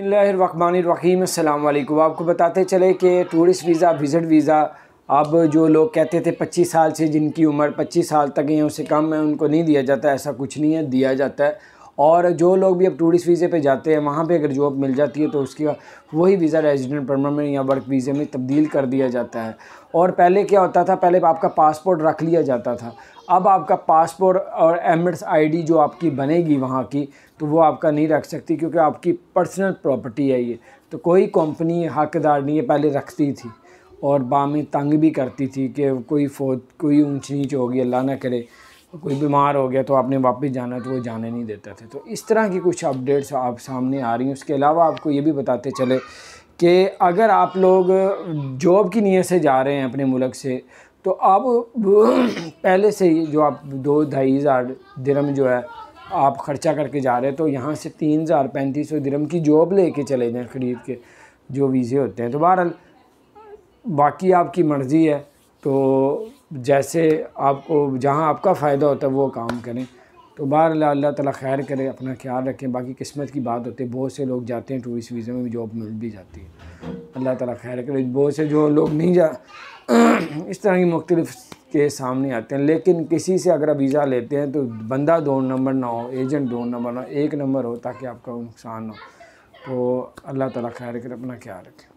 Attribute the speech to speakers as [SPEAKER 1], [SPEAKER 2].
[SPEAKER 1] बसमीम अल्लाम आपको बताते चले कि टूरिस्ट वीज़ा विज़िट वीज़ा अब जो लोग कहते थे 25 साल से जिनकी उम्र 25 साल तक या उससे कम है उनको नहीं दिया जाता ऐसा कुछ नहीं है दिया जाता है और जो लोग भी अब टूरिस्ट वीज़े पे जाते हैं वहाँ पे अगर जॉब मिल जाती है तो उसकी वही वीज़ा रेजिडेंट परमानेंट या वर्क वीज़े में तब्दील कर दिया जाता है और पहले क्या होता था पहले आपका पासपोर्ट रख लिया जाता था अब आपका पासपोर्ट और एमिट्स आईडी जो आपकी बनेगी वहाँ की तो वो आपका नहीं रख सकती क्योंकि आपकी पर्सनल प्रॉपर्टी है ये तो कोई कंपनी हकदार नहीं है पहले रखती थी और बामी तंग भी करती थी कि कोई फौज कोई ऊँच नीच होगी अल्लाह ना करे कोई बीमार हो गया तो आपने वापस जाना तो वो जाने नहीं देते थे तो इस तरह की कुछ अपडेट्स आप सामने आ रही हैं उसके अलावा आपको ये भी बताते चले कि अगर आप लोग जॉब की नीयत से जा रहे हैं अपने मुल्क से तो आप पहले से ही जो आप दो ढाई हज़ार दरम जो है आप ख़र्चा करके जा रहे हैं तो यहाँ से तीन हज़ार पैंतीस सौ दरम की जॉब ले कर चले जाएँ ख़रीद के जो वीज़े होते हैं तो बहरहाल बाकी आपकी मर्ज़ी है तो जैसे आपको जहाँ आपका फ़ायदा होता है वो काम करें तो बहर अल्लाह ताला खैर करे अपना ख्याल रखें बाकी किस्मत की बात होती है बहुत से लोग जाते हैं टूरिस्ट वीज़े में भी जॉब मिल भी जाती है अल्लाह ताला खैर करे बहुत से जो लोग नहीं जा इस तरह की मुख्तलिफ के सामने आते हैं लेकिन किसी से अगर वीज़ा लेते हैं तो बंदा दो नंबर ना हो एजेंट दो नंबर ना हो एक नंबर हो ताकि आपका नुकसान हो तो अल्लाह ताली खैर करे अपना ख्याल रखें